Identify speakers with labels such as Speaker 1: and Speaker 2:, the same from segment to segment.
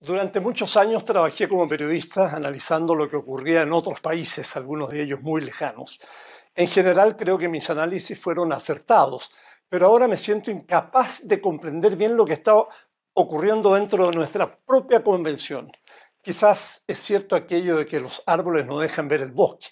Speaker 1: Durante muchos años trabajé como periodista analizando lo que ocurría en otros países, algunos de ellos muy lejanos. En general creo que mis análisis fueron acertados, pero ahora me siento incapaz de comprender bien lo que está ocurriendo dentro de nuestra propia convención. Quizás es cierto aquello de que los árboles no dejan ver el bosque.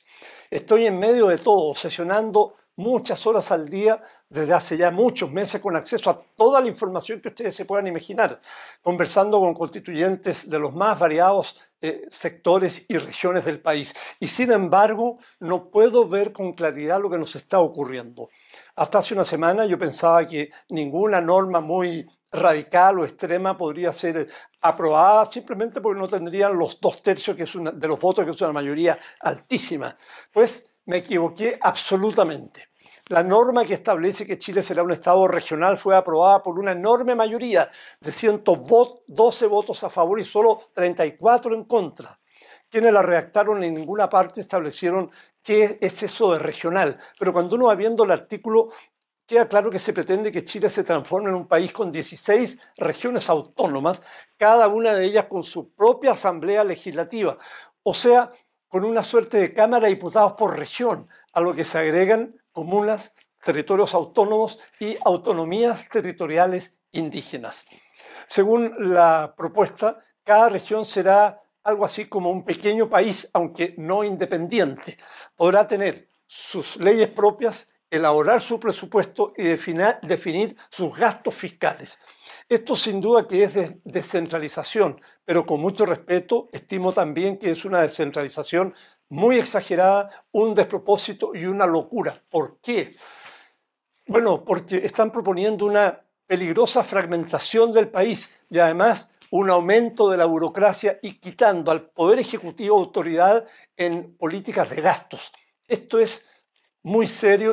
Speaker 1: Estoy en medio de todo, obsesionando muchas horas al día desde hace ya muchos meses con acceso a toda la información que ustedes se puedan imaginar, conversando con constituyentes de los más variados eh, sectores y regiones del país. Y sin embargo, no puedo ver con claridad lo que nos está ocurriendo. Hasta hace una semana yo pensaba que ninguna norma muy radical o extrema podría ser eh, aprobada simplemente porque no tendrían los dos tercios que es de los votos, que es una mayoría altísima. Pues me equivoqué absolutamente. La norma que establece que Chile será un Estado regional fue aprobada por una enorme mayoría de 112 votos a favor y solo 34 en contra. Quienes la redactaron en ninguna parte establecieron qué es eso de regional, pero cuando uno va viendo el artículo queda claro que se pretende que Chile se transforme en un país con 16 regiones autónomas, cada una de ellas con su propia asamblea legislativa. O sea, con una suerte de Cámara de Diputados por región, a lo que se agregan comunas, territorios autónomos y autonomías territoriales indígenas. Según la propuesta, cada región será algo así como un pequeño país, aunque no independiente. Podrá tener sus leyes propias, elaborar su presupuesto y definir sus gastos fiscales. Esto sin duda que es descentralización, pero con mucho respeto estimo también que es una descentralización muy exagerada, un despropósito y una locura. ¿Por qué? Bueno, porque están proponiendo una peligrosa fragmentación del país y además un aumento de la burocracia y quitando al Poder Ejecutivo autoridad en políticas de gastos. Esto es muy serio.